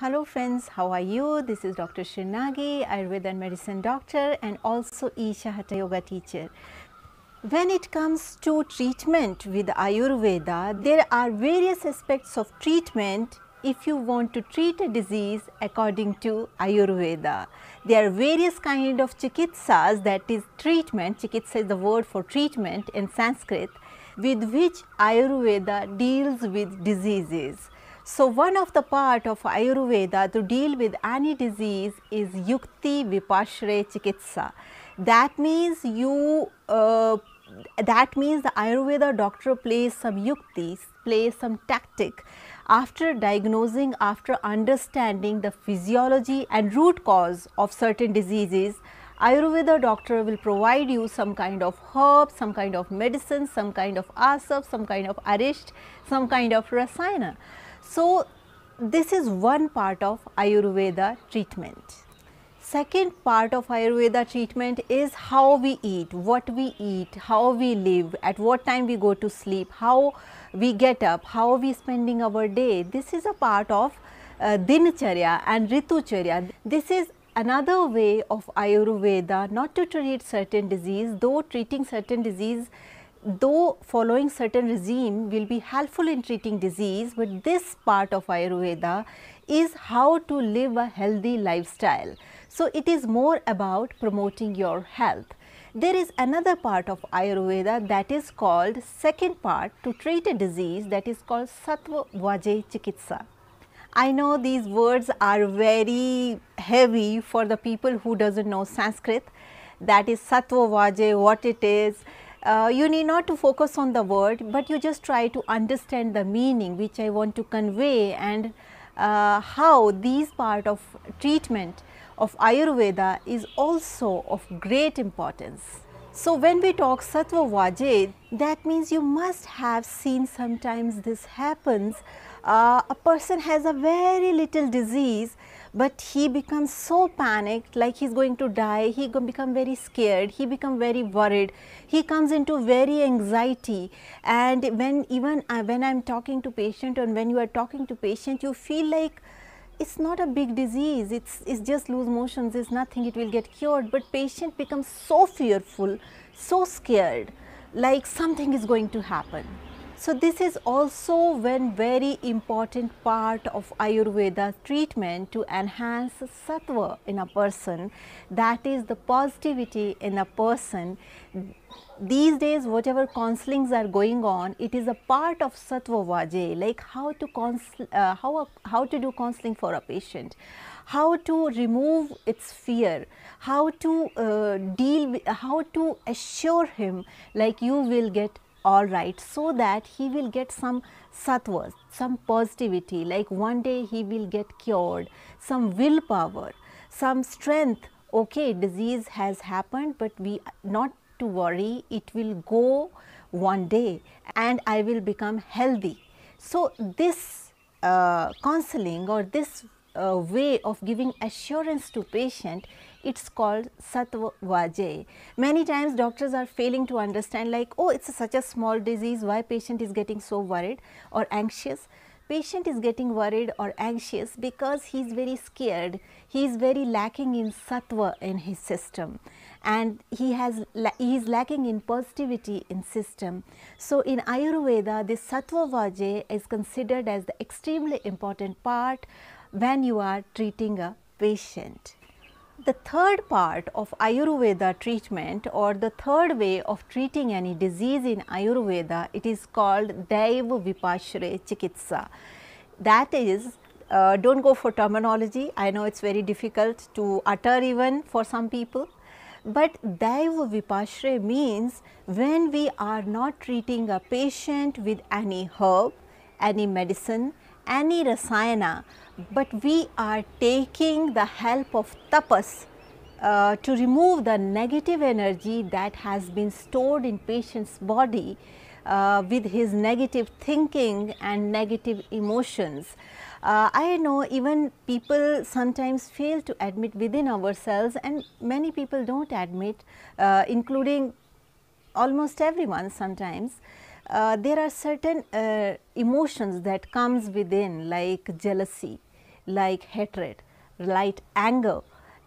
Hello friends, how are you? This is Dr. Shirnagi, Ayurveda and medicine doctor and also Isha Hatha Yoga teacher. When it comes to treatment with Ayurveda, there are various aspects of treatment if you want to treat a disease according to Ayurveda. There are various kind of chikitsas that is treatment, chikitsa is the word for treatment in Sanskrit with which Ayurveda deals with diseases. So, one of the part of Ayurveda to deal with any disease is Yukti Vipashre Chikitsa. That means you, uh, that means the Ayurveda doctor plays some Yukti, plays some tactic after diagnosing, after understanding the physiology and root cause of certain diseases. Ayurveda doctor will provide you some kind of herb, some kind of medicine, some kind of asap, some kind of arisht, some kind of rasayana. So, this is one part of Ayurveda treatment. Second part of Ayurveda treatment is how we eat, what we eat, how we live, at what time we go to sleep, how we get up, how we spending our day. This is a part of uh, Dinacharya and Ritucharya. This is another way of Ayurveda not to treat certain disease, though treating certain disease though following certain regime will be helpful in treating disease, but this part of Ayurveda is how to live a healthy lifestyle. So it is more about promoting your health. There is another part of Ayurveda that is called second part to treat a disease that is called Sattva Vajay Chikitsa. I know these words are very heavy for the people who doesn't know Sanskrit. That is Sattva Vajay, what it is, uh, you need not to focus on the word, but you just try to understand the meaning which I want to convey and uh, how these part of treatment of Ayurveda is also of great importance. So, when we talk Sattva Vajay, that means you must have seen sometimes this happens. Uh, a person has a very little disease but he becomes so panicked like he's going to die he become very scared he become very worried he comes into very anxiety and when even uh, when i'm talking to patient and when you are talking to patient you feel like it's not a big disease it's it's just loose motions it's nothing it will get cured but patient becomes so fearful so scared like something is going to happen so this is also one very important part of Ayurveda treatment to enhance sattva in a person, that is the positivity in a person. These days whatever counselings are going on, it is a part of sattva vajay, like how to, counsel, uh, how, how to do counseling for a patient, how to remove its fear, how to uh, deal, with, how to assure him like you will get alright so that he will get some sattva, some positivity like one day he will get cured, some willpower, some strength. Okay, disease has happened but we not to worry, it will go one day and I will become healthy. So this uh, counseling or this uh, way of giving assurance to patient it is called Satva Vajay. Many times doctors are failing to understand like oh it is such a small disease why patient is getting so worried or anxious. Patient is getting worried or anxious because he is very scared, he is very lacking in satva in his system and he has he is lacking in positivity in system. So in Ayurveda this satva vajay is considered as the extremely important part when you are treating a patient the third part of Ayurveda treatment or the third way of treating any disease in Ayurveda, it is called Daiva Vipashre Chikitsa. That is, uh, do not go for terminology, I know it is very difficult to utter even for some people. But Daiva Vipashre means when we are not treating a patient with any herb, any medicine, any rasayana, but we are taking the help of tapas uh, to remove the negative energy that has been stored in patient's body uh, with his negative thinking and negative emotions. Uh, I know even people sometimes fail to admit within ourselves and many people do not admit uh, including almost everyone sometimes uh, there are certain uh, emotions that comes within like jealousy like hatred, light anger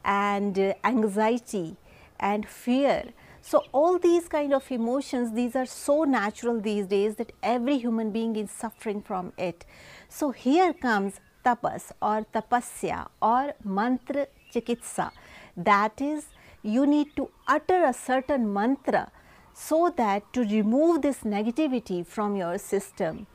and uh, anxiety and fear. So, all these kind of emotions, these are so natural these days that every human being is suffering from it. So, here comes tapas or tapasya or mantra chikitsa. That is, you need to utter a certain mantra so that to remove this negativity from your system.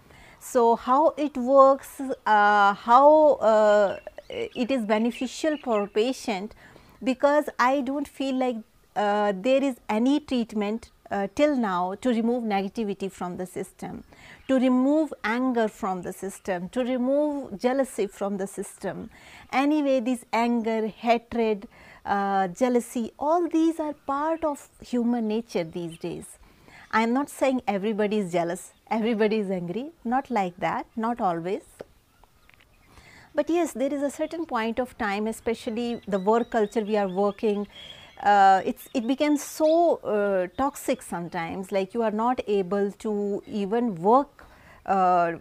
So, how it works, uh, how uh, it is beneficial for patient because I do not feel like uh, there is any treatment uh, till now to remove negativity from the system, to remove anger from the system, to remove jealousy from the system. Anyway, this anger, hatred, uh, jealousy, all these are part of human nature these days. I am not saying everybody is jealous, everybody is angry, not like that, not always. But yes, there is a certain point of time, especially the work culture we are working, uh, it's, it becomes so uh, toxic sometimes, like you are not able to even work uh,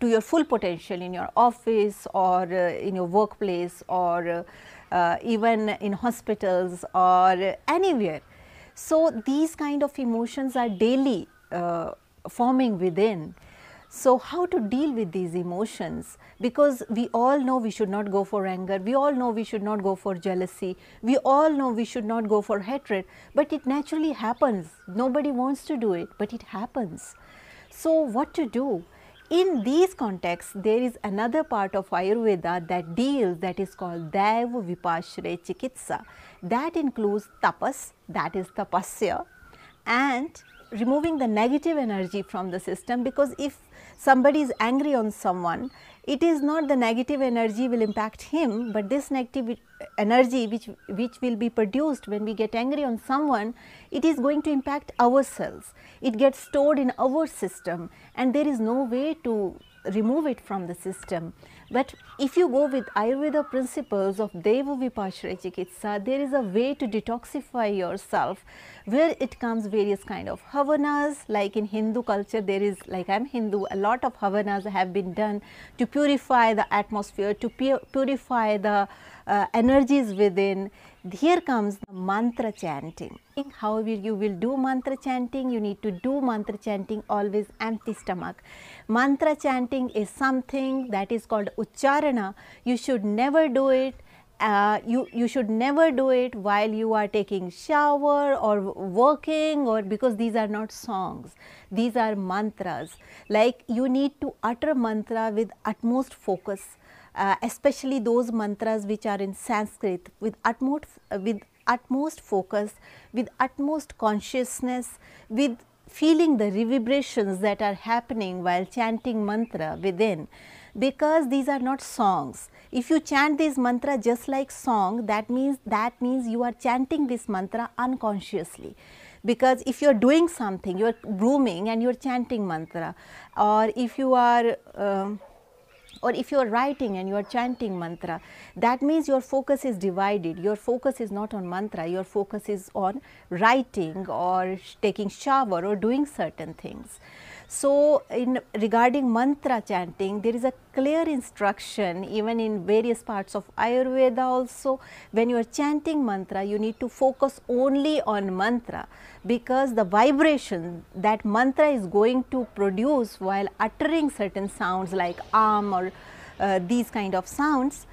to your full potential in your office or uh, in your workplace or uh, even in hospitals or anywhere so, these kind of emotions are daily uh, forming within. So, how to deal with these emotions? Because we all know we should not go for anger, we all know we should not go for jealousy, we all know we should not go for hatred, but it naturally happens. Nobody wants to do it, but it happens. So, what to do? in these contexts, there is another part of Ayurveda that deals that is called Daiva Vipashre Chikitsa. That includes tapas, that is tapasya, and removing the negative energy from the system because if somebody is angry on someone, it is not the negative energy will impact him, but this negative energy which, which will be produced when we get angry on someone, it is going to impact ourselves. It gets stored in our system and there is no way to remove it from the system. But if you go with Ayurveda principles of Deva Vipashara Chikitsa, there is a way to detoxify yourself where it comes various kind of havanas like in Hindu culture there is like I am Hindu a lot of havanas have been done to purify the atmosphere, to purify the uh, energies within here comes the mantra chanting. How will you will do mantra chanting? You need to do mantra chanting always empty stomach. Mantra chanting is something that is called ucharana. You should never do it uh, you, you should never do it while you are taking shower or working or because these are not songs, these are mantras. Like you need to utter mantra with utmost focus uh, especially those mantras which are in Sanskrit with utmost, uh, with utmost focus, with utmost consciousness, with feeling the reverberations that are happening while chanting mantra within because these are not songs. If you chant this mantra just like song that means that means you are chanting this mantra unconsciously because if you are doing something you are grooming and you are chanting mantra or if you are uh, or if you are writing and you are chanting mantra, that means your focus is divided. Your focus is not on mantra, your focus is on writing or taking shower or doing certain things. So, in regarding mantra chanting, there is a clear instruction even in various parts of Ayurveda also. When you are chanting mantra, you need to focus only on mantra because the vibration that mantra is going to produce while uttering certain sounds like am or uh, these kind of sounds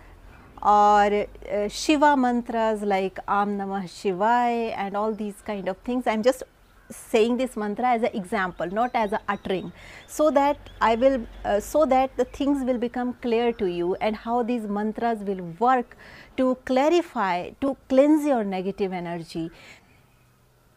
or uh, Shiva mantras like Am Namah and all these kind of things. I am just saying this mantra as an example not as a uttering so that i will uh, so that the things will become clear to you and how these mantras will work to clarify to cleanse your negative energy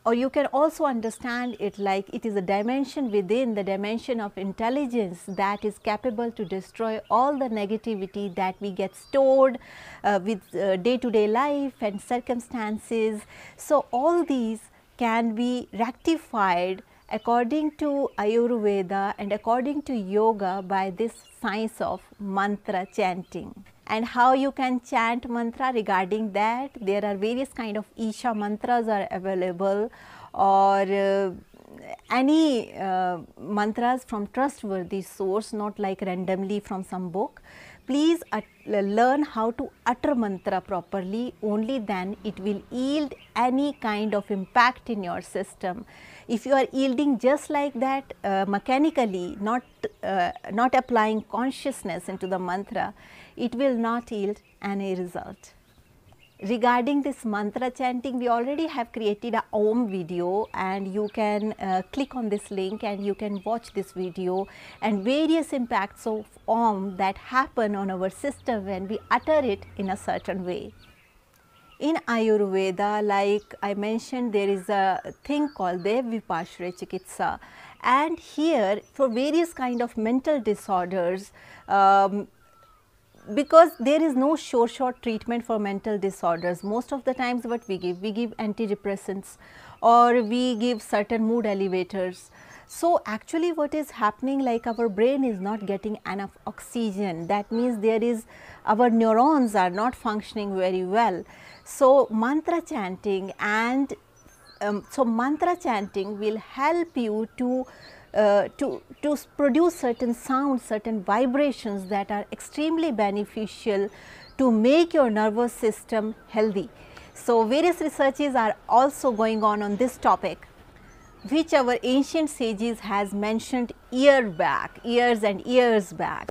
or you can also understand it like it is a dimension within the dimension of intelligence that is capable to destroy all the negativity that we get stored uh, with day to day life and circumstances. So, all these can be rectified according to Ayurveda and according to yoga by this science of mantra chanting. And how you can chant mantra regarding that, there are various kind of Isha mantras are available or uh, any uh, mantras from trustworthy source, not like randomly from some book please learn how to utter mantra properly only then it will yield any kind of impact in your system. If you are yielding just like that uh, mechanically not, uh, not applying consciousness into the mantra, it will not yield any result regarding this mantra chanting we already have created a om video and you can uh, click on this link and you can watch this video and various impacts of om um, that happen on our system when we utter it in a certain way in ayurveda like i mentioned there is a thing called dev chikitsa and here for various kind of mental disorders um, because there is no sure shot treatment for mental disorders most of the times what we give we give antidepressants or we give certain mood elevators so actually what is happening like our brain is not getting enough oxygen that means there is our neurons are not functioning very well so mantra chanting and um, so mantra chanting will help you to uh, to, to produce certain sounds, certain vibrations that are extremely beneficial to make your nervous system healthy. So, various researches are also going on on this topic which our ancient sages has mentioned year back, years and years back.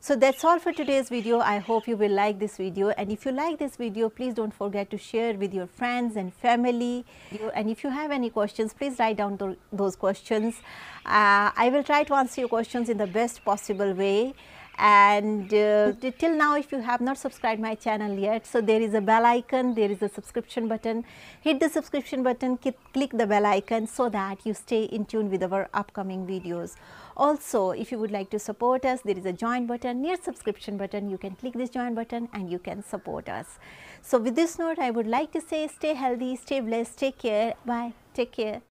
So that's all for today's video. I hope you will like this video and if you like this video please don't forget to share with your friends and family and if you have any questions please write down th those questions. Uh, I will try to answer your questions in the best possible way and uh, till now if you have not subscribed my channel yet so there is a bell icon there is a subscription button hit the subscription button click the bell icon so that you stay in tune with our upcoming videos also if you would like to support us there is a join button near subscription button you can click this join button and you can support us so with this note i would like to say stay healthy stay blessed take care bye take care